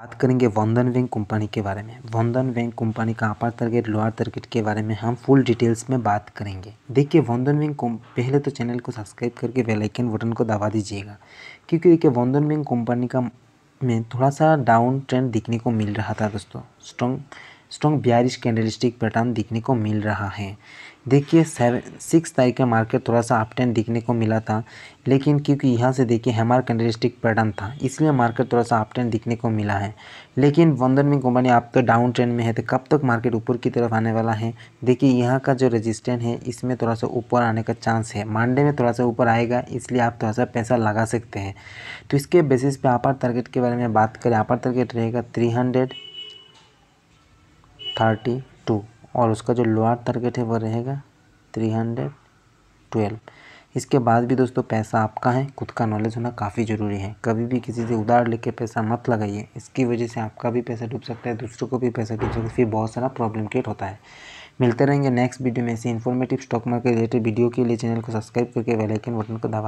बात करेंगे वंदन बैंक कंपनी के बारे में वंदन बैंक कंपनी का अपर टारगेट लोअर टारगेट के बारे में हम फुल डिटेल्स में बात करेंगे देखिए वंदन बैंक पहले तो चैनल को सब्सक्राइब करके बेल आइकन बटन को दबा दीजिएगा क्योंकि देखिए वंदन बैंक कंपनी का में थोड़ा सा डाउन ट्रेंड दिखने को मिल रहा था दोस्तों strong strong bearish candlestick pattern दिखने को मिल रहा है देखिए सेवन सिक्स तारीख का मार्केट थोड़ा सा अपटेंड दिखने को मिला था लेकिन क्योंकि यहाँ से देखिए हेमार कैंडलस्टिक पैटर्न था इसलिए मार्केट थोड़ा सा अपटेंड दिखने को मिला है लेकिन वंदन में कंपनी आप तो डाउन ट्रेंड में है तो कब तक मार्केट ऊपर की तरफ आने वाला है देखिए यहाँ का जो रजिस्टेंट है इसमें थोड़ा सा ऊपर आने का चांस है मंडे में थोड़ा सा ऊपर आएगा इसलिए आप थोड़ा सा पैसा लगा सकते हैं तो इसके बेसिस पे आपार टारगेट के बारे में बात करें आपार टारगेट रहेगा थ्री हंड्रेड थर्टी टू और उसका जो लोअर टारगेट है वह रहेगा थ्री हंड्रेड ट्वेल्व इसके बाद भी दोस्तों पैसा आपका है खुद का नॉलेज होना काफ़ी ज़रूरी है कभी भी किसी से उधार लेके पैसा मत लगाइए इसकी वजह से आपका भी पैसा डूब सकता है दूसरों को भी पैसा डूब सकता है फिर बहुत सारा प्रॉब्लम क्रिएट होता है मिलते रहेंगे नेक्स्ट वीडियो में ऐसे informative stock market related video के लिए चैनल को सब्सक्राइब करके वेलाइकन बटन को दबा